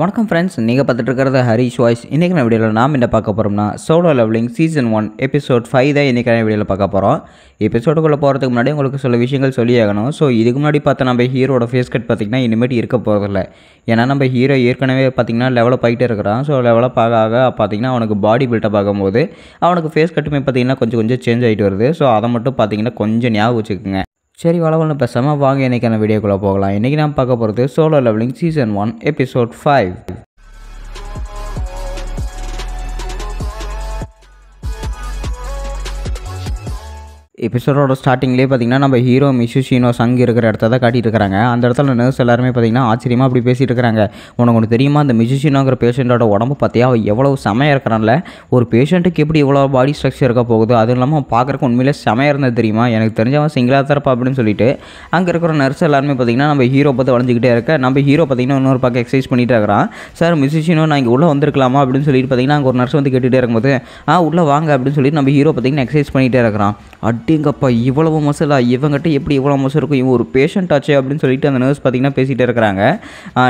வணக்கம் ஃப்ரெண்ட்ஸ் நீங்கள் பார்த்துட்டு இருக்கிறது ஹரிஷ் வாய்ஸ் இன்றைக்கான வீடியோவில் நாம் என்ன பார்க்க போகிறோம்னா Solo Leveling season one episode five தான் இன்றைக்கான வீடியோவில் பார்க்க போகிறோம் எபிசோடுக்குள்ளே போகிறதுக்கு முன்னாடி உங்களுக்கு சில விஷயங்கள் சொல்லி ஆகணும் ஸோ இதுக்கு முன்னாடி பார்த்தா நம்ம ஹீரோட ஃபேஸ் கட் பார்த்திங்கன்னா இனிமேட்டு இருக்க போகிறதில்ல ஏன்னா நம்ம ஹீரோ ஏற்கனவே பார்த்திங்கன்னா லெவலப் ஆகிட்டே இருக்கிறான் ஸோ லெவலப் ஆக ஆக பார்த்திங்கன்னா அவனுக்கு பாடி பில்டப் ஆகும்போது அவனுக்கு ஃபேஸ் கட்டுமே பார்த்திங்கன்னா கொஞ்சம் கொஞ்சம் சேஞ்ச் ஆகிட்டு வருது ஸோ அதை மட்டும் பார்த்திங்கன்னா கொஞ்சம் ஞாபகம் வச்சுக்கோங்க சரி வளவலன்னு பேசாமல் வாங்க இன்றைக்கான வீடியோக்குள்ளே போகலாம் இன்றைக்கி நான் பார்க்க போகிறது Solo Leveling season one episode five எபிசோடோட ஸ்டார்டிங்லேயே பார்த்தீங்கன்னா நம்ம ஹீரோ மிஷு ஷீனோ சங்கு இருக்கிற இடத்த தான் காட்டிட்டு அந்த இடத்துல நர்ஸ் எல்லாருமே பார்த்தீங்கன்னா ஆச்சரியமாக அப்படி பேசிகிட்டு இருக்கிறாங்க உனக்கு ஒன்று தெரியுமா அந்த மிஷு ஷீனோங்கிற பேஷண்ட்டோட உடம்பு பார்த்தியா அவள் எவ்வளோ செமையாக இருக்கிறான்ல ஒரு பேஷண்ட்டுக்கு எப்படி இவ்வளோ பாடி ஸ்ட்ரக்சர் இருக்க போகுது அதுவும் இல்லாமல் அவன் பார்க்குறக்கு உண்மையிலே செமையாக இருந்தது தெரியுமா எனக்கு தெரிஞ்சவன் சிங்கிளாக தரப்பா அப்படின்னு சொல்லிட்டு அங்கே இருக்கிற நர்ஸ் எல்லாருமே பார்த்தீங்கன்னா நம்ம ஹீரோ பார்த்து வளைஞ்சிக்கிட்டே இருக்க நம்ம ஹீரோ பார்த்தீங்கன்னா இன்னொரு பக்கம் எக்ஸசைஸ் பண்ணிகிட்டு இருக்கிறான் சார் மிஷு ஷீனோ நான் இங்கே உள்ளே வந்திருக்கலாமா அப்படின்னு சொல்லிட்டு பார்த்தீங்கன்னா அங்கே ஒரு நர்ஸ் வந்து கேட்டுகிட்டே இருக்கும்போது ஆ உள்ளே வாங்க அப்படின்னு சொல்லிட்டு நம்ம ஹீரோ பார்த்தீங்கன்னா எக்ஸசைஸ் பண்ணிகிட்டே இருக்கிறான் அட்டேங்கப்பா இவ்வளவு மசிலா இவங்ககிட்ட எப்படி இவ்வளோ மசில் இருக்கும் இவன் ஒரு பேஷண்ட் ஆச்சு அப்படின்னு சொல்லிட்டு அந்த நர்ஸ் பார்த்தீங்கன்னா பேசிகிட்டு இருக்கிறாங்க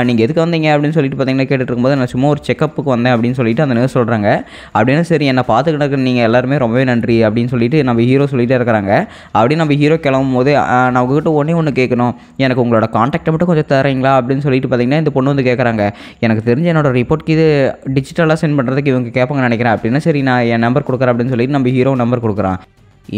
நீங்கள் எதுக்கு வந்தீங்க அப்படின்னு சொல்லிட்டு பார்த்தீங்கன்னா கேட்டுட்டு இருக்கும்போது நான் சும்மா ஒரு செக்கப்புக்கு வந்தேன் அப்படின்னு சொல்லிட்டு அந்த நர்ஸ் சொல்கிறாங்க அப்படின்னா சரி என்னை பார்த்துக்கிட்டு நீங்கள் எல்லாருமே ரொம்பவே நன்றி அப்படின்னு சொல்லிட்டு நம்ம ஹீரோ சொல்லிகிட்டே இருக்கிறாங்க அப்படின்னு நம்ம ஹீரோ கிளம்பும் போது நான் உங்ககிட்ட ஒன்றே ஒன்று கேட்கணும் எனக்கு உங்களோட காண்டாக்டை மட்டும் கொஞ்சம் தரீங்களா அப்படின்னு சொல்லிட்டு பார்த்தீங்கன்னா இந்த பொண்ணு வந்து கேட்குறாங்க எனக்கு தெரிஞ்ச என்னோட ரிப்போர்ட்க்கு இது டிஜிட்டலாக சென்ட் பண்ணுறதுக்கு இவங்க கேட்பாங்க நினைக்கிறேன் அப்படின்னா சரி நான் என் நம்பர் கொடுக்குறேன் அப்படின்னு சொல்லிட்டு நம்ம ஹீரோ நம்பர் கொடுக்குறான்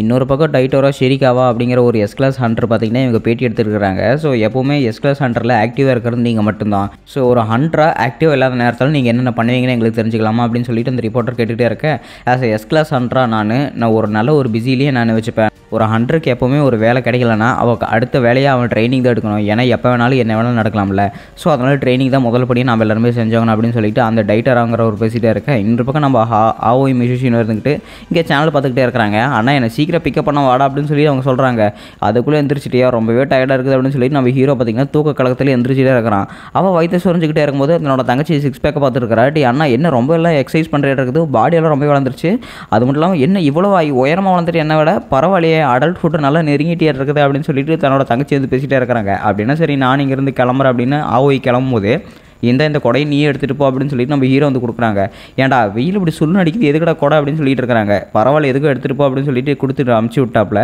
இன்னொரு பக்கம் டைட்டோரா ஷெரிக்காவா அப்படிங்கிற ஒரு எஸ் கிளாஸ் ஹண்ட்ரு பார்த்தீங்கன்னா இவங்க பேட்டி எடுத்துருக்காங்க ஸோ எப்போவுமே எஸ் கிளாஸ் ஹண்ட்ரில் ஆக்டிவாக இருக்கிறது நீங்கள் மட்டும்தான் ஸோ ஒரு ஹண்ட்ரா ஆக்டிவ் இல்லாத நேரத்தில் நீங்கள் என்னென்ன பண்ணுவீங்கன்னு எங்களுக்கு தெரிஞ்சுக்கலாமா அப்படின்னு சொல்லிட்டு அந்த ரிப்போர்ட்டர் கேட்டுகிட்டே இருக்கேன் ஆஸ் எஸ் கிளாஸ் ஹண்ட்ரா நான் நான் ஒரு நல்ல ஒரு பிஸிலேயே நான் வச்சுப்பேன் ஒரு ஹண்ட்ருக்கு எப்போவுமே ஒரு வேலை கிடைக்கலன்னா அவள் அடுத்த வேலையை அவன் ட்ரைனிங் தான் எடுக்கணும் ஏன்னா எப்போ வேணாலும் என்ன வேணாலும் நடக்கலாம்ல ஸோ அதனால் ட்ரைனிங் தான் முதல் படியும் நம்ம எல்லாருமே செஞ்சோங்க அப்படின்னு சொல்லிட்டு அந்த டைட்டராங்கிற ஒரு பேசிகிட்டே இருக்கேன் இன்னொரு பக்கம் நம்ம ஹா ஆஓ மியூசிஷியன் இருந்துக்கிட்டு இங்கே சேனல் பார்த்துக்கிட்டே இருக்கிறாங்க ஆனால் என்னை சீக்கிரம் பிக்கப் பண்ண வாடா அப்படின்னு சொல்லி அவங்க சொல்கிறாங்க அதுக்குள்ளே எந்திரிச்சிட்டியா ரொம்பவே டயர்டாக இருக்குது அப்படின்னு சொல்லிட்டு நம்ம ஹீரோ பார்த்திங்கன்னா தூக்க கலக்கத்தில் எந்திரிச்சிட்டே இருக்கிறான் அவள் வயிற்று சுரஞ்சிக்கிட்டே இருக்கும்போது என்னோட தங்கச்சி சிக்ஸ் பேக்கை பார்த்துருக்கா டி அண்ணா என்ன ரொம்ப எல்லாம் எக்ஸசைஸ் பண்ணுறே இருக்குது பாடியெல்லாம் ரொம்ப வளர்ந்துருச்சு அது மட்டும் இல்லாமல் என்ன இவ்வளோ ஆகி உயரமாக வளர்ந்துட்டு என்ன விட பரவாயில்லையே அடல்ட் ஃபுட்டு நல்லா நெருங்கிட்டே இருக்குது அப்படின்னு சொல்லிட்டு தன்னோட தங்கச்சி வந்து பேசிகிட்டே இருக்கிறாங்க அப்படின்னா சரி நான் இங்கேருந்து கிளம்புறேன் அப்படின்னு ஆவோய் கிளம்பும்போது இந்த இந்த கொடையை நீ எடுத்துகிட்டு போ அப்படின்னு சொல்லிட்டு நம்ம ஹீரோ வந்து கொடுக்குறாங்க ஏன்டா வெயில் இப்படி சொல்லு அடிக்குது எதுக்கடா கொடை அப்படின்னு சொல்லிட்டு இருக்கிறாங்க பரவாயில்ல எதுக்கும் எடுத்துகிட்டு போ அப்படின்னு சொல்லிட்டு கொடுத்துட்டு அமுச்சு விட்டாப்புல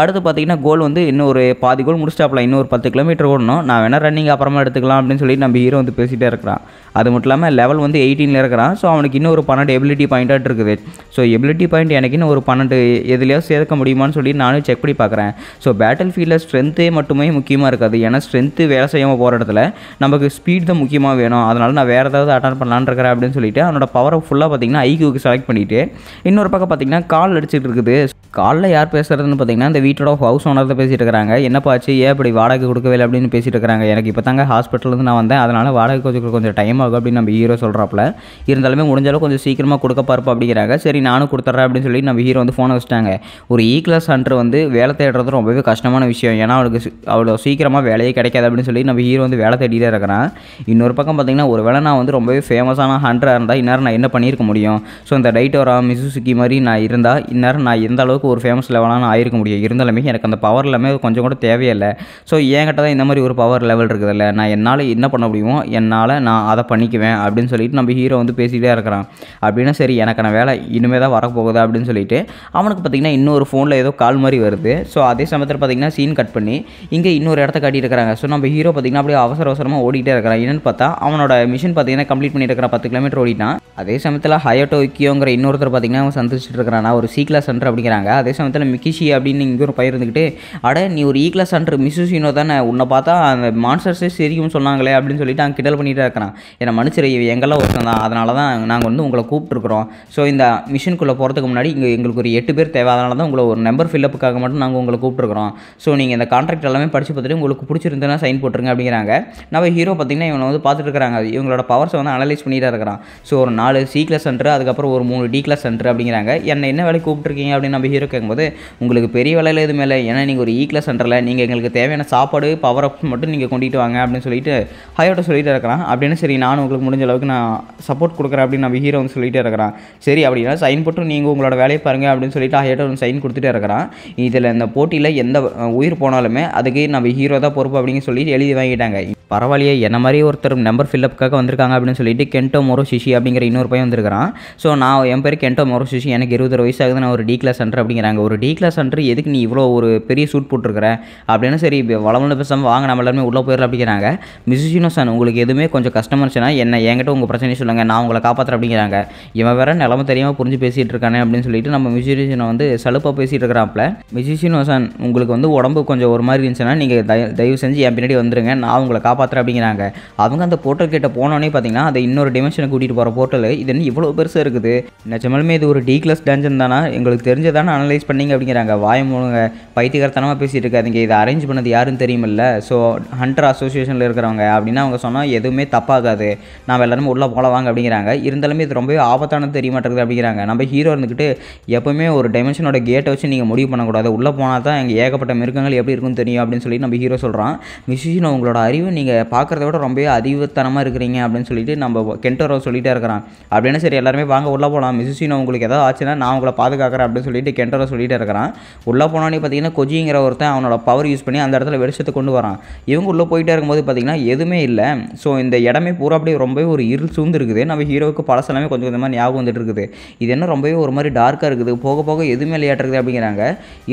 அடுத்து பார்த்தீங்கன்னா கோல் வந்து இன்னும் ஒரு பாதி கோல் முடிச்சிட்டாப்புல இன்னொரு பத்து கிலோமீட்டர் ஓடணும் நான் வேணால் ரன்னிங் அப்புறமா எடுத்துக்கலாம் அப்படின்னு சொல்லிட்டு நம்ம ஹீரோ வந்து பேசிகிட்டே இருக்கிறான் அது மட்டும் இல்லாமல் லெவல் வந்து எயிட்டீனில் இருக்கிறான் ஸோ அவனுக்கு இன்னும் ஒரு பன்னெண்டு எபிலிட்டி பாயிண்ட்டாக இருக்குது ஸோ எபிலிட்டி பாயிண்ட் எனக்கு இன்னும் ஒரு பன்னெண்டு எதுலையோ சேர்க்க முடியுமான்னு சொல்லி நானும் செக் பண்ணி பார்க்குறேன் ஸோ பேட்டில் ஃபீல்டில் ஸ்ட்ரென்த்தே மட்டுமே முக்கியமாக இருக்காது ஏன்னா ஸ்ட்ரென்த்து வேலை செய்யாமல் போகிற இடத்துல நமக்கு ஸ்பீட் தான் முக்கியமாக வேணும் அதனால் நான் வேறு ஏதாவது அட்டன் பண்ணலான் இருக்கிறேன் அப்படின்னு சொல்லிட்டு அவனோட பவரை ஃபுல்லாக பார்த்தீங்கன்னா ஐக்யூக்கு செலக்ட் பண்ணிவிட்டு இன்னொரு பக்கம் பார்த்தீங்கன்னா கால் அடிச்சுட்டு இருக்குது காலைல யார் பேசுகிறதுன்னு பார்த்தீங்கன்னா இந்த வீட்டோட ஹவுஸ் ஓனர் தான் பேசிகிட்டு இருக்கிறாங்க ஆச்சு ஏன் இப்படி வாடகை கொடுக்கவே இல்லை அப்படின்னு பேசிட்டு இருக்காங்க எனக்கு இப்போ தாங்க ஹாஸ்பிட்டலேருந்து நான் வந்தேன் அதனால் வாடகை கொஞ்சம் கொஞ்சம் டைம் ஆகும் அப்படின்னு நம்ம ஹீரோ சொல்கிறாப்புல இருந்தாலுமே முடிஞ்சாலும் கொஞ்சம் சீக்கிரமாக கொடுக்க பார்ப்போம் அப்படிங்கிறாங்க சரி நானும் கொடுத்துட்றேன் அப்படின்னு சொல்லி நம்ம ஹீரோ வந்து ஃபோனை வச்சுட்டாங்க ஒரு இ கிளாஸ் ஹண்ட்ரு வந்து வேலை தேடுறது ரொம்பவே கஷ்டமான விஷயம் ஏன்னா அவளுக்கு அவ்வளோ சீக்கிரமாக வேலையே கிடைக்காது அப்படின்னு சொல்லி நம்ம ஹீரோ வந்து வேலை தேடிட்டே இருக்கிறான் இன்னொரு பக்கம் பார்த்தீங்கன்னா ஒரு வேளை நான் வந்து ரொம்பவே ஃபேமஸான ஹண்ட்ராக இருந்தால் இந்நேரம் நான் என்ன பண்ணியிருக்க முடியும் ஸோ இந்த டைட்டோரா மிசுசுக்கி மாதிரி நான் இருந்தால் இந்நேரம் நான் எந்த அளவுக்கு ஒரு ஃபேமஸ் லெவலான ஆயிருக்க முடியும் இருந்தாலுமே எனக்கு அந்த பவர் எல்லாமே கொஞ்சம் கூட தேவையில்லை ஸோ என்கிட்ட தான் இந்த மாதிரி ஒரு பவர் லெவல் இருக்குதுல்ல நான் என்னால் என்ன பண்ண முடியுமோ என்னால் நான் அதை பண்ணிக்குவேன் அப்படின்னு சொல்லிட்டு நம்ம ஹீரோ வந்து பேசிகிட்டே இருக்கிறான் அப்படின்னா சரி எனக்கான வேலை இனிமே தான் வரப்போகுது அப்படின்னு சொல்லிட்டு அவனுக்கு பார்த்திங்கன்னா இன்னொரு ஃபோனில் ஏதோ கால் மாதிரி வருது ஸோ அதே சமயத்தில் பார்த்திங்கன்னா சீன் கட் பண்ணி இங்கே இன்னொரு இடத்த காட்டியிருக்கிறாங்க ஸோ நம்ம ஹீரோ பார்த்திங்கன்னா அப்படியே அவசர அவசரமாக ஓடிக்கிட்டே இருக்கிறான் என்னென்னு பார்த்தா அவனோட மிஷின் பார்த்திங்கன்னா கம்ப்ளீட் பண்ணிட்டு இருக்கிறான் பத்து கிலோமீட்டர் ஓடிட்டான் அதே சமயத்தில் ஹயோட்டோக்கியோங்கிற டோக்கியோங்கிற இன்னொருத்தர் பார்த்திங்கன்னா அவன் சந்திச்சுட்டு இருக்கிறான் ஒரு சீக்லா சென்டர் அப்படிங்கிறாங்க அதே சமயத்தில் மிக்கிஷி அப்படின்னு இங்கே ஒரு பயிர் இருந்துக்கிட்டு அட நீ ஒரு ஈக்லஸ் அண்ட் மிசுசினோ தானே உன்னை பார்த்தா அந்த மான்சர்ஸே சரியும் சொன்னாங்களே அப்படின்னு சொல்லிட்டு அவன் கிடல் பண்ணிகிட்டே இருக்கிறான் மனுஷர் மனுஷரை எங்கெல்லாம் ஒருத்தன் தான் அதனால தான் நாங்கள் வந்து உங்களை கூப்பிட்டுருக்குறோம் ஸோ இந்த மிஷினுக்குள்ளே போகிறதுக்கு முன்னாடி இங்கே எங்களுக்கு ஒரு எட்டு பேர் தேவை அதனால தான் உங்களை ஒரு நம்பர் ஃபில்லப்புக்காக மட்டும் நாங்கள் உங்களை கூப்பிட்டுருக்குறோம் ஸோ நீங்கள் இந்த கான்ட்ராக்ட் எல்லாமே படித்து பார்த்துட்டு உங்களுக்கு பிடிச்சிருந்ததுன்னா சைன் போட்டுருங்க அப்படிங்கிறாங்க நம்ம ஹீரோ பார்த்திங்கன்னா இவனை வந்து பார்த்துட்டு இருக்கிறாங்க இவங்களோட பவர்ஸை வந்து அனலைஸ் பண்ணிட்டு இருக்கிறான் ஸோ ஒரு நாலு சி கிளாஸ் சென்டர் அதுக்கப்புறம் ஒரு மூணு டி கிளாஸ் சென்டர் அப்படிங்கிறாங்க என்னை என்ன வேலை கூப்பிட்டுருக்கீங்க அப்படின்னு நம்ம ஹீரோ இருக்கும்போது உங்களுக்கு பெரிய வேலையில் எதுவுமே இல்லை ஏன்னா நீங்கள் ஒரு ஈக்லஸ் சென்டரில் நீங்கள் எங்களுக்கு தேவையான சாப்பாடு பவர் அப் மட்டும் நீங்கள் கொண்டுட்டு வாங்க அப்படின்னு சொல்லிட்டு ஹையோட்ட சொல்லிட்டு இருக்கிறான் அப்படின்னு சரி நானும் உங்களுக்கு முடிஞ்ச அளவுக்கு நான் சப்போர்ட் கொடுக்குறேன் அப்படின்னு நான் ஹீரோ வந்து சொல்லிட்டு இருக்கிறான் சரி அப்படின்னா சைன் போட்டு நீங்கள் உங்களோட வேலையை பாருங்கள் அப்படின்னு சொல்லிட்டு ஹையோட்ட வந்து சைன் கொடுத்துட்டு இருக்கிறான் இதில் இந்த போட்டியில் எந்த உயிர் போனாலுமே அதுக்கு நம்ம ஹீரோ தான் பொறுப்பு அப்படின்னு சொல்லி எழுதி வாங்கிட்டாங்க பரவாயில்லையே என்ன மாதிரி ஒருத்தர் நம்பர் ஃபில்லப்புக்காக வந்திருக்காங்க அப்படின்னு சொல்லிட்டு கென்டோ மொரோ சிஷி அப்படிங்கிற இன்னொரு பையன் வந்திருக்கிறான் ஸோ நான் என் பேர் கென்டோ மொரோ சிஷி எனக்கு இருபது வயசாகுது நான் ஒரு டி கிளாஸ் சென்டர் அப்படிங்கிறாங்க ஒரு டி கிளாஸ் சென்டர் எதுக்கு நீ இவ்வளோ ஒரு பெரிய சூட் போட்டிருக்கிறேன் அப்படின்னு சரி வளமுள்ள பேசாமல் வாங்க நம்ம எல்லாருமே உள்ளே போயிடல அப்படிங்கிறாங்க மிசிஷினோ சார் உங்களுக்கு எதுவுமே கொஞ்சம் இருந்துச்சுன்னா என்ன என்கிட்ட உங்கள் பிரச்சனையை சொல்லுங்கள் நான் உங்களை காப்பாற்றுறேன் அப்படிங்கிறாங்க இவன் வேற நிலமை தெரியாமல் புரிஞ்சு பேசிகிட்டு இருக்கானே அப்படின்னு சொல்லிட்டு நம்ம மியூசிஷியனை வந்து சலுப்பாக பேசிகிட்டு இருக்கிறாப்ல மிசிஷினோ சார் உங்களுக்கு வந்து உடம்பு கொஞ்சம் ஒரு மாதிரி இருந்துச்சுன்னா நீங்கள் தயவு செஞ்சு என் பின்னாடி வந்துருங்க நான் உங்களை காப்பாற்ற கதாபாத்திரம் அப்படிங்கிறாங்க அவங்க அந்த போர்ட்டல் கிட்ட போனோடனே பார்த்தீங்கன்னா அதை இன்னொரு டிமென்ஷனை கூட்டிகிட்டு போகிற போர்ட்டல் இது என்ன இவ்வளோ பெருசாக இருக்குது நிஜமாலுமே இது ஒரு டி கிளாஸ் டஞ்சன் தானா எங்களுக்கு தெரிஞ்சதானே அனலைஸ் பண்ணிங்க அப்படிங்கிறாங்க மூலங்க பைத்தியகரத்தனமாக பேசிகிட்டு இருக்காதிங்க இதை அரேஞ்ச் பண்ணது யாருன்னு தெரியுமில்ல ஸோ ஹண்டர் அசோசியேஷனில் இருக்கிறவங்க அப்படின்னு அவங்க சொன்னால் எதுவுமே தப்பாகாது நாம் எல்லாருமே உள்ளே வாங்க அப்படிங்கிறாங்க இருந்தாலுமே இது ரொம்பவே ஆபத்தானது தெரிய மாட்டேங்குது அப்படிங்கிறாங்க நம்ம ஹீரோ இருந்துக்கிட்டு எப்போவுமே ஒரு டைமென்ஷனோட கேட்டை வச்சு நீங்கள் முடிவு பண்ணக்கூடாது உள்ளே போனால் தான் எங்கள் ஏகப்பட்ட மிருகங்கள் எப்படி இருக்குன்னு தெரியும் அப்படின்னு சொல்லி நம்ம ஹீரோ சொல்கிறான் மிஷின் உங்களோட அறிவு நீங்கள் நீங்கள் பார்க்குறத விட ரொம்பவே அதிவுத்தனமாக இருக்கிறீங்க அப்படின்னு சொல்லிட்டு நம்ம கெண்டரோ சொல்லிகிட்டே இருக்கிறான் அப்படின்னா சரி எல்லாருமே வாங்க உள்ளே போகலாம் மிசுசினோ உங்களுக்கு ஏதாவது ஆச்சுன்னா நான் உங்களை பாதுகாக்கிறேன் அப்படின்னு சொல்லிட்டு கெண்டரோ சொல்லிகிட்டே இருக்கிறான் உள்ளே போனோன்னே பார்த்தீங்கன்னா கொஜிங்கிற ஒருத்தன் அவனோட பவர் யூஸ் பண்ணி அந்த இடத்துல வெளிச்சத்தை கொண்டு வரான் இவங்க உள்ளே போயிட்டே இருக்கும்போது பார்த்தீங்கன்னா எதுவுமே இல்லை ஸோ இந்த இடமே பூரா அப்படியே ரொம்பவே ஒரு இருள் சூழ்ந்து இருக்குது நம்ம ஹீரோவுக்கு பழசெல்லாமே கொஞ்சம் கொஞ்சமாக ஞாபகம் வந்துட்டு இருக்குது இது என்ன ரொம்பவே ஒரு மாதிரி டார்க்காக இருக்குது போக போக எதுவுமே விளையாட்டுறது அப்படிங்கிறாங்க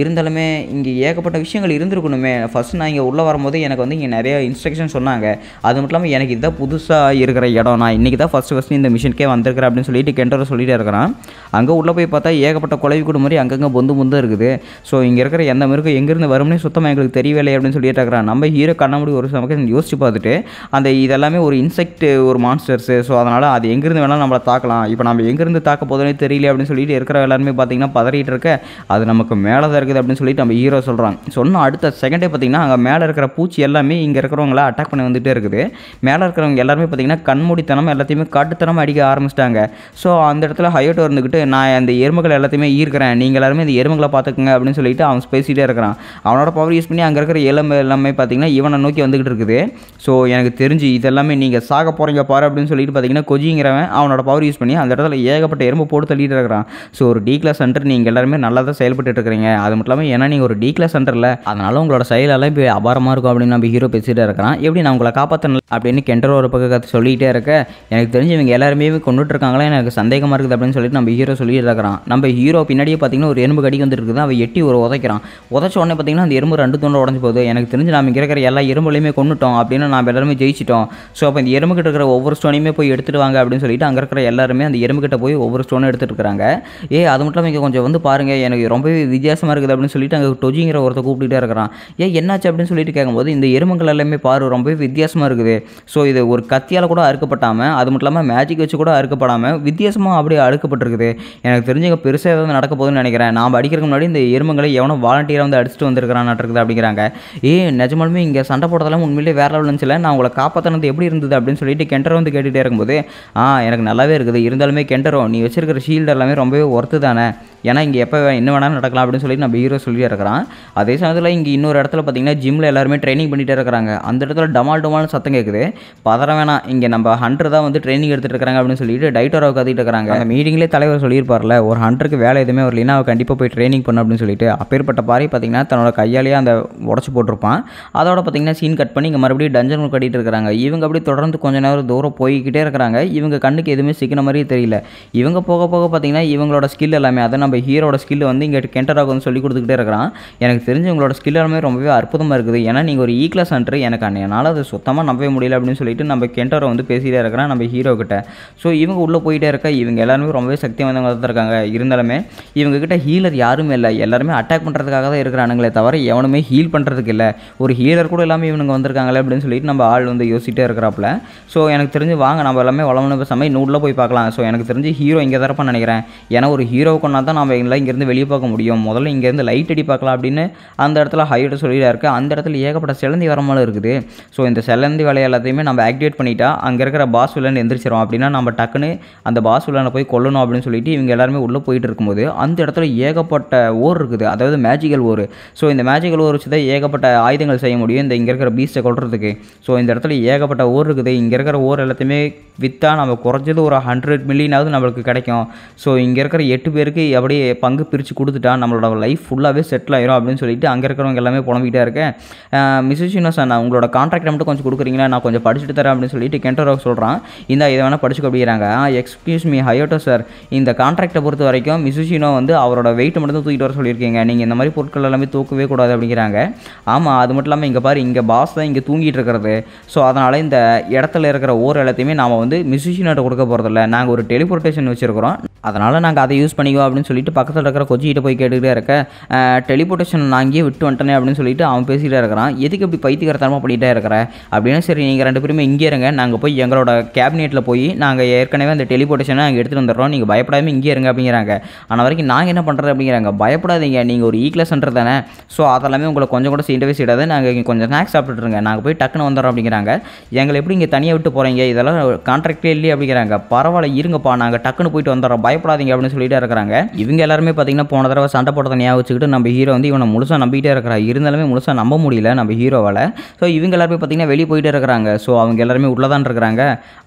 இருந்தாலுமே இங்கே ஏகப்பட்ட விஷயங்கள் இருந்திருக்கணுமே ஃபஸ்ட் நான் இங்கே உள்ளே வரும்போது எனக்கு வந்து இங்கே நிறைய இன்ஸ்ட்ரக்ஷன் சொன்ன சொன்னாங்க அது மட்டும் இல்லாமல் எனக்கு இதுதான் புதுசாக இருக்கிற இடம் நான் இன்றைக்கி தான் ஃபஸ்ட்டு ஃபஸ்ட்டு இந்த மிஷினுக்கே வந்திருக்கிறேன் அப்படின்னு சொல்லிட்டு கெண்டரை சொல்லிட்டு இருக்கிறான் அங்கே உள்ளே போய் பார்த்தா ஏகப்பட்ட கொலை கூட மாதிரி அங்கங்கே பொந்து பொந்து இருக்குது ஸோ இங்கே இருக்கிற எந்த மிருகம் எங்கேருந்து வரும்னே சுத்தமாக எங்களுக்கு தெரியவில்லை அப்படின்னு சொல்லிட்டு இருக்கிறான் நம்ம ஹீரோ கண்ண முடி ஒரு சமக்கு யோசிச்சு பார்த்துட்டு அந்த இதெல்லாமே ஒரு இன்செக்ட் ஒரு மான்ஸ்டர்ஸு ஸோ அதனால் அது எங்கேருந்து வேணாலும் நம்மளை தாக்கலாம் இப்போ நம்ம எங்கேருந்து தாக்க போதுனே தெரியல அப்படின்னு சொல்லிட்டு இருக்கிற எல்லாருமே பார்த்தீங்கன்னா பதறிட்டு இருக்க அது நமக்கு மேலே தான் இருக்குது அப்படின்னு சொல்லிட்டு நம்ம ஹீரோ சொல்கிறான் சொன்ன அடுத்த செகண்டே பார்த்தீங்கன்னா அங்கே மேலே இருக்கிற பூச்சி எல்லாமே இங்கே இருக்கிறவங்கள அட்டாக் பிரச்சனை வந்துகிட்டே இருக்குது மேலே இருக்கிறவங்க எல்லாருமே பார்த்திங்கன்னா கண்மூடித்தனம் எல்லாத்தையுமே காட்டுத்தனமாக அடிக்க ஆரம்பிச்சிட்டாங்க ஸோ அந்த இடத்துல ஹையோட்டோ இருந்துக்கிட்டு நான் அந்த எருமைகள் எல்லாத்தையுமே ஈர்க்கிறேன் நீங்கள் எல்லாருமே இந்த எருமைகளை பார்த்துக்கோங்க அப்படின்னு சொல்லிட்டு அவன் பேசிகிட்டே இருக்கிறான் அவனோட பவர் யூஸ் பண்ணி அங்கே இருக்கிற எலும்பு எல்லாமே பார்த்திங்கன்னா இவனை நோக்கி வந்துக்கிட்டு இருக்குது ஸோ எனக்கு தெரிஞ்சு இதெல்லாமே நீங்கள் சாக போகிறீங்க பாரு அப்படின்னு சொல்லிட்டு பார்த்தீங்கன்னா கொஜிங்கிறவன் அவனோட பவர் யூஸ் பண்ணி அந்த இடத்துல ஏகப்பட்ட எறும்பு போட்டு தள்ளிட்டு இருக்கிறான் ஸோ ஒரு டி கிளாஸ் சென்டர் நீங்கள் எல்லாருமே நல்லா தான் செயல்பட்டு இருக்கிறீங்க அது மட்டும் இல்லாமல் ஏன்னா நீங்கள் ஒரு டி கிளாஸ் சென்டரில் அதனால் உங்களோட செயலெல்லாம் இப்போ அபாரமாக இருக்கும் அப்படின்னு நம்ம ஹீரோ பேசிகிட்டே இருக்கிறான் எப்படி எப்படி நான் உங்களை காப்பாற்றணும் அப்படின்னு கெண்டர் ஒரு பக்கத்தை சொல்லிகிட்டே இருக்க எனக்கு தெரிஞ்சு இவங்க எல்லாருமே கொண்டுட்டு இருக்காங்களா எனக்கு சந்தேகமாக இருக்குது அப்படின்னு சொல்லிட்டு நம்ம ஹீரோ சொல்லிட்டு இருக்கிறான் நம்ம ஹீரோ பின்னாடியே பார்த்தீங்கன்னா ஒரு எறும்பு கடிக்கு வந்துருக்குது அவன் எட்டி ஒரு உதைக்கிறான் உதச்ச உடனே பார்த்தீங்கன்னா அந்த எறும்பு ரெண்டு துண்டு உடஞ்சி போகுது எனக்கு தெரிஞ்சு நம்ம இங்கே இருக்கிற எல்லா எறும்புலையுமே கொண்டுட்டோம் அப்படின்னு நம்ம எல்லாருமே ஜெயிச்சிட்டோம் ஸோ அப்போ இந்த எறும்பு கிட்ட இருக்கிற ஒவ்வொரு ஸ்டோனையுமே போய் எடுத்துட்டு வாங்க அப்படின்னு சொல்லிட்டு அங்கே இருக்கிற எல்லாருமே அந்த எறும்பு கிட்ட போய் ஒவ்வொரு ஸ்டோனும் எடுத்துருக்காங்க இருக்கிறாங்க ஏ அது மட்டும் இங்கே கொஞ்சம் வந்து பாருங்க எனக்கு ரொம்பவே வித்தியாசமாக இருக்குது அப்படின்னு சொல்லிட்டு அங்கே டொஜிங்கிற ஒருத்த கூப்பிட்டுட்டே இருக்கிறான் ஏன் என்னாச்சு அப்படின்னு சொல்லிட்டு கேட்கும்போது இந்த எறும்புகள் எல்லாமே பாரு ரொம்ப ரொம்பவே வித்தியாசமாக இருக்குது ஸோ இது ஒரு கத்தியால் கூட அறுக்கப்பட்டாமல் அது மட்டும் இல்லாமல் மேஜிக் வச்சு கூட அறுக்கப்படாமல் வித்தியாசமாக அப்படியே அறுக்கப்பட்டிருக்குது எனக்கு தெரிஞ்சவங்க பெருசாக ஏதாவது நடக்க போகுதுன்னு நினைக்கிறேன் நாம் அடிக்கிறதுக்கு முன்னாடி இந்த எருமங்களை எவனோ வாலண்டியராக வந்து அடிச்சுட்டு வந்திருக்கிறான்ட்டு அப்படிங்கிறாங்க ஏ நிஜமாலுமே இங்கே சண்டை போட்டதெல்லாம் உண்மையிலே வேறு லெவலில் இருந்துச்சுல நான் உங்களை காப்பாற்றினது எப்படி இருந்தது அப்படின்னு சொல்லிட்டு கெண்டர் வந்து கேட்டுகிட்டே இருக்கும்போது ஆ எனக்கு நல்லாவே இருக்குது இருந்தாலுமே கெண்டரோ நீ வச்சிருக்கிற ஷீல்டு எல்லாமே ரொம்பவே ஒர்த்து தானே ஏன்னா இங்கே எப்போ என்ன வேணாலும் நடக்கலாம் அப்படின்னு சொல்லி நம்ம ஹீரோ சொல்லி இருக்கிறான் அதே சமயத்தில் இங்கே இன்னொரு இடத்துல பார்த்தீங்கன்னா ஜிம்மில் எல்லாருமே ட்ரைனிங் பண்ணிகிட்டே இருக்கிறாங்க அந்த இடத்துல டமால் டுமால்னு சத்தம் கேட்குது பதற வேணாம் இங்கே நம்ம ஹண்ட்ரு தான் வந்து ட்ரைனிங் எடுத்துகிட்டு இருக்காங்க அப்படின்னு சொல்லிட்டு டைட்டோராக கத்திட்டு இருக்கிறாங்க அந்த மீட்டிங்லேயே தலைவர் சொல்லியிருப்பார்ல ஒரு ஹண்ட்ருக்கு வேலை எதுவுமே வரலனா அவர் கண்டிப்பாக போய் ட்ரைனிங் பண்ண அப்படின்னு சொல்லிட்டு அப்பேற்பட்ட பாரி பார்த்தீங்கன்னா தன்னோட கையாலேயே அந்த உடச்சி போட்டிருப்பான் அதோட பார்த்தீங்கன்னா சீன் கட் பண்ணி இங்கே மறுபடியும் டஞ்சன் கட்டிட்டு இருக்கிறாங்க இவங்க அப்படி தொடர்ந்து கொஞ்ச நேரம் தூரம் போய்கிட்டே இருக்கிறாங்க இவங்க கண்ணுக்கு எதுவுமே சிக்கின மாதிரியே தெரியல இவங்க போக போக பார்த்தீங்கன்னா இவங்களோட ஸ்கில் எல்லாமே அதை நம்ம ஹீரோட ஸ்கில் வந்து இங்கே கெண்டராக வந்து சொல்லி கொடுத்துக்கிட்டே இருக்கிறான் எனக்கு தெரிஞ்சு உங்களோட ஸ்கில் எல்லாமே ரொம்பவே அற்புதமாக இருக்குது ஏன்னா நீங்கள் ஒரு ஈ கிளாஸ் ஹண்ட்ரு எனக்கு அன்னைய நாள் இருந்தனால அதை சுத்தமாக நம்பவே முடியல அப்படின்னு சொல்லிட்டு நம்ம கெண்டரை வந்து பேசிகிட்டே இருக்கிறான் நம்ம ஹீரோ கிட்ட ஸோ இவங்க உள்ளே போயிட்டே இருக்க இவங்க எல்லாருமே ரொம்பவே சக்தி வந்தவங்க தான் இருக்காங்க இருந்தாலுமே இவங்ககிட்ட ஹீலர் யாருமே இல்லை எல்லாருமே அட்டாக் பண்ணுறதுக்காக தான் இருக்கிறானுங்களே தவிர எவனுமே ஹீல் பண்ணுறதுக்கு இல்லை ஒரு ஹீலர் கூட எல்லாமே இவங்க வந்திருக்காங்களே அப்படின்னு சொல்லிட்டு நம்ம ஆள் வந்து யோசிச்சுட்டே இருக்கிறாப்புல ஸோ எனக்கு தெரிஞ்சு வாங்க நம்ம எல்லாமே வளமனு பேசாமல் நூலில் போய் பார்க்கலாம் ஸோ எனக்கு தெரிஞ்சு ஹீரோ இங்கே தரப்பா நினைக்கிறேன் ஏன்னா ஒரு ஹீரோ கொண்டா தான் நம்ம எங்களால் இங்கேருந்து வெளியே பார்க்க முடியும் முதல்ல இங்கேருந்து லைட் அடி பார்க்கலாம் அப்படின்னு அந்த இடத்துல ஹைட்டு சொல்லிட்டு இருக்குது அந்த இடத்துல ஏகப்பட்ட சிலந்தி வர மாதிரி இருக்குது ஸோ இந்த செலந்தி வலை எல்லாத்தையுமே நம்ம ஆக்டிவேட் பண்ணிட்டா அங்கே இருக்கிற பாஸ் வில்லன் எந்திரிச்சிடும் அப்படின்னா நம்ம டக்குன்னு அந்த பாஸ் வில்லனை போய் கொல்லணும் அப்படின்னு சொல்லிட்டு இவங்க எல்லாருமே உள்ளே போயிட்டு இருக்கும்போது அந்த இடத்துல ஏகப்பட்ட ஓர் இருக்குது அதாவது மேஜிக்கல் ஓர் ஸோ இந்த மேஜிக்கல் ஓர் வச்சு தான் ஏகப்பட்ட ஆயுதங்கள் செய்ய முடியும் இந்த இங்கே இருக்கிற பீஸ்ட்டை கொள்றதுக்கு ஸோ இந்த இடத்துல ஏகப்பட்ட ஓர் இருக்குது இங்கே இருக்கிற ஓர் எல்லாத்தையுமே விற்றா நம்ம குறைஞ்சது ஒரு ஹண்ட்ரட் மில்லியனாவது நம்மளுக்கு கிடைக்கும் ஸோ இங்கே இருக்கிற எட்டு பேருக்கு அப்படியே பங்கு பிரித்து கொடுத்துட்டா நம்மளோட லைஃப் ஃபுல்லாகவே செட்டில் ஆயிரும் அப்படின்னு சொல்லிட்டு அங்கே இருக்கிறவங்க எல்லாமே புலம்பிக்கிட்டே இருக்கேன் மிசிஷினோ சார் நான் உங்களோட கான்ட்ராக்ட் மட்டும் கொஞ்சம் கொடுக்குறீங்களா நான் கொஞ்சம் படிச்சுட்டு தரேன் அப்படின்னு சொல்லிட்டு கெண்டரோ சொல்கிறான் இந்த இதை வேணால் படிச்சுக்க அப்படிங்கிறாங்க எக்ஸ்கியூஸ் மீ ஹையோட்டோ சார் இந்த கான்ட்ராக்டை பொறுத்த வரைக்கும் மிசுஷினோ வந்து அவரோட வெயிட் மட்டும் தான் தூக்கிட்டு வர சொல்லியிருக்கீங்க நீங்கள் இந்த மாதிரி பொருட்கள் எல்லாமே தூக்கவே கூடாது அப்படிங்கிறாங்க ஆமாம் அது மட்டும் இல்லாமல் இங்கே பாரு இங்கே பாஸ் தான் இங்கே தூங்கிட்டு இருக்கிறது ஸோ அதனால் இந்த இடத்துல இருக்கிற ஓர் எல்லாத்தையுமே நாம் வந்து மிசுஷினோட கொடுக்க போகிறதில்ல நாங்கள் ஒரு டெலிபோர்ட்டேஷன் வச்சுருக்கிறோம் அதனால் நாங்கள் அதை யூஸ் பண்ணிக்கோ அப்படின்னு சொல்லிட்டு பக்கத்தில் இருக்கிற கொச்சிகிட்ட போய் கேட்டுக்கிட்டே இருக்க டெலிபோர்டேஷன் நான் அங்கேயே விட்டு வந்துட்டேனே அப்படின்னு சொல்லிட்டு அவன் பேசிகிட்டே இருக்கிறான் எதுக்கு இப்படி பைத்தியகரத்தனமாக பண்ணிகிட்டே இருக்கிற அப்படின்னு சரி நீங்கள் ரெண்டு பேருமே இங்கே இருங்க நாங்கள் போய் எங்களோட கேபினெட்டில் போய் நாங்கள் ஏற்கனவே அந்த டெலிபோர்டேஷனை நாங்கள் எடுத்துகிட்டு வந்துடுறோம் நீங்கள் பயப்படாமல் இங்கே இருங்க அப்படிங்கிறாங்க ஆனால் வரைக்கும் நாங்கள் என்ன பண்ணுறது அப்படிங்கிறாங்க பயப்படாதீங்க நீங்கள் ஒரு ஈக்லஸ்ன்ற தானே ஸோ அதெல்லாமே உங்களை கொஞ்சம் கூட சீண்டவே சீடாது நாங்கள் இங்கே கொஞ்சம் ஸ்நாக்ஸ் சாப்பிட்டுருங்க நாங்கள் போய் டக்குன்னு வந்துடுறோம் அப்படிங்கிறாங்க எங்களை எப்படி இங்கே தனியாக விட்டு போகிறீங்க இதெல்லாம் கான்ட்ராக்டே இல்லையே அப்படிங்கிறாங்க பரவாயில்ல இருங்கப்பா நாங்கள் டக்குன்னு போயிட்டு வந்துடுறோம் பய பயப்படாதீங்க அப்படின்னு சொல்லிட்டு இருக்கிறாங்க இவங்க எல்லாருமே பார்த்தீங்கன்னா போன தடவை சண்டை போட்டதை ஞாபகம் வச்சுக்கிட்டு நம்ம ஹீரோ வந்து இவனை முழுசாக நம்பிக்கிட்டே இருக்கிறா இருந்தாலுமே முழுசாக நம்ப முடியல நம்ம ஹீரோவால் ஸோ இவங்க எல்லாருமே பார்த்தீங்கன்னா வெளியே போயிட்டே இருக்கிறாங்க ஸோ அவங்க எல்லாருமே உள்ளே தான் இருக்கிறாங்க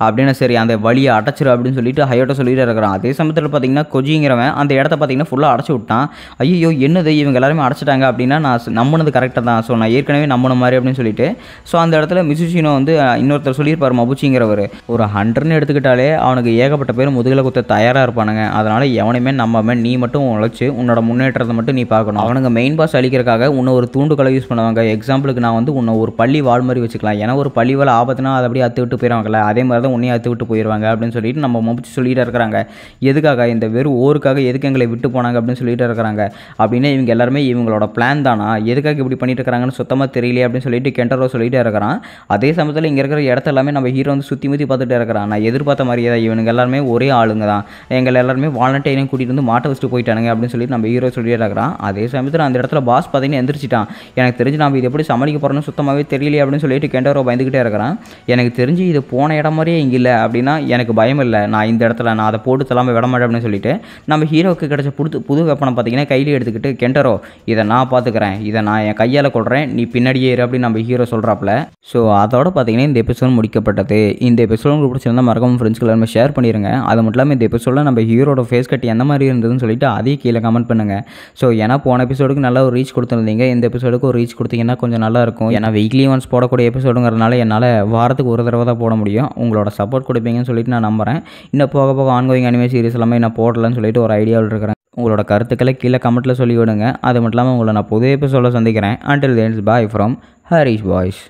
அப்படின்னு சரி அந்த வழியை அடைச்சிரு அப்படின்னு சொல்லிட்டு ஹையோட்ட சொல்லிட்டு இருக்கிறான் அதே சமயத்தில் பார்த்தீங்கன்னா கொஜிங்கிறவன் அந்த இடத்த பார்த்தீங்கன்னா ஃபுல்லாக அடைச்சி விட்டான் ஐயோ என்னது இவங்க எல்லாருமே அடைச்சிட்டாங்க அப்படின்னா நான் நம்பினது கரெக்டாக தான் ஸோ நான் ஏற்கனவே நம்பின மாதிரி அப்படின்னு சொல்லிட்டு ஸோ அந்த இடத்துல மிசுச்சினோ வந்து இன்னொருத்தர் சொல்லியிருப்பார் மபுச்சிங்கிறவர் ஒரு ஹண்ட்ரட்னு எடுத்துக்கிட்டாலே அவனுக்கு ஏகப்பட்ட பேர் முதுகலை குத்த தயாராக இருப்பான் இருக்கானுங்க அதனால் எவனையுமே நம்பாம நீ மட்டும் உழைச்சி உன்னோட முன்னேற்றத்தை மட்டும் நீ பார்க்கணும் அவனுங்க மெயின் பாஸ் அழிக்கிறக்காக உன்னை ஒரு தூண்டுகளை யூஸ் பண்ணுவாங்க எக்ஸாம்பிளுக்கு நான் வந்து உன்னை ஒரு பள்ளி வாழ் மாதிரி வச்சுக்கலாம் ஏன்னா ஒரு பள்ளி வாழ் ஆபத்துனா அதை அப்படியே அத்து விட்டு போயிருவாங்கல்ல அதே மாதிரி தான் உன்னையும் அத்து விட்டு போயிடுவாங்க அப்படின்னு சொல்லிட்டு நம்ம முடிச்சு சொல்லிட்டு இருக்கிறாங்க எதுக்காக இந்த வெறும் ஓருக்காக எதுக்கு எங்களை விட்டு போனாங்க அப்படின்னு சொல்லிட்டு இருக்கிறாங்க அப்படின்னு இவங்க எல்லாருமே இவங்களோட பிளான் தானா எதுக்காக இப்படி பண்ணிட்டு இருக்கிறாங்கன்னு சுத்தமாக தெரியல அப்படின்னு சொல்லிட்டு கெண்டரோ சொல்லிட்டு இருக்கிறான் அதே சமயத்தில் இங்கே இருக்கிற இடத்த எல்லாமே நம்ம ஹீரோ வந்து சுற்றி முற்றி பார்த்துட்டு இருக்கிறான் நான் எதிர்பார்த்த மாதிரியே தான் இவனுங்க எல்லாருமே ஒரே ஆளுங்க தான் எங்களை எல்லாருமே வாலண்டைனையும் கூட்டிட்டு வந்து மாட்டை வச்சுட்டு போயிட்டானுங்க அப்படின்னு சொல்லி நம்ம ஹீரோ சொல்லிட்டு இருக்கிறான் அதே சமயத்தில் அந்த இடத்துல பாஸ் பார்த்தீங்கன்னா எந்திரிச்சிட்டான் எனக்கு தெரிஞ்சு நம்ம இது எப்படி சமாளிக்க போகிறோம்னு சுத்தமாகவே தெரியல அப்படின்னு சொல்லிட்டு கெண்டரோ பயந்துக்கிட்டே இருக்கிறான் எனக்கு தெரிஞ்சு இது போன இடம் மாதிரியே இங்கே இல்லை அப்படின்னா எனக்கு பயம் இல்லை நான் இந்த இடத்துல நான் அதை போட்டு தலாமல் விட மாட்டேன் அப்படின்னு சொல்லிட்டு நம்ம ஹீரோவுக்கு கிடச்ச புது புது வெப்பனை பார்த்தீங்கன்னா கையில் எடுத்துக்கிட்டு கெண்டரோ இதை நான் பார்த்துக்கிறேன் இதை நான் என் கையால் கொள்கிறேன் நீ பின்னாடியே இரு அப்படின்னு நம்ம ஹீரோ சொல்கிறாப்புல ஸோ அதோட பார்த்தீங்கன்னா இந்த எபிசோட் முடிக்கப்பட்டது இந்த எபிசோட் உங்களுக்கு பிடிச்சிருந்தா மறக்காம ஃப்ரெண்ட்ஸ்க்கு எல்லாருமே ஷேர் பண்ணிடுங்க அது மட்டும் இல்லாமல் இந்த எபிசோடில் நம்ம ஹீரோட ஃபேஸ் கட் எந்த மாதிரி இருந்ததுன்னு சொல்லிட்டு அதையும் கீழே கமெண்ட் பண்ணுங்கள் ஸோ ஏன்னா போன எபிசோடுக்கு நல்லா ஒரு ரீச் கொடுத்துருந்தீங்க இந்த எபிசோடுக்கு ஒரு ரீச் கொடுத்தீங்கன்னா கொஞ்சம் நல்லாயிருக்கும் ஏன்னா வீக்லி ஒன்ஸ் போடக்கூடிய எபிசோடுங்கிறதுனால என்னால் வாரத்துக்கு ஒரு தடவை தான் போட முடியும் உங்களோட சப்போர்ட் கொடுப்பீங்கன்னு சொல்லிட்டு நான் நம்புகிறேன் இன்னும் போக போக ஆன்கோயிங் அனிமே சீரிஸ் எல்லாமே நான் போடலன்னு சொல்லிட்டு ஒரு ஐடியாவில் இருக்கிறேன் உங்களோட கருத்துக்களை கீழே கமெண்ட்டில் சொல்லிவிடுங்க அது மட்டும் இல்லாமல் உங்களை நான் புது எபிசோடில் சந்திக்கிறேன் until then bye from Harish boys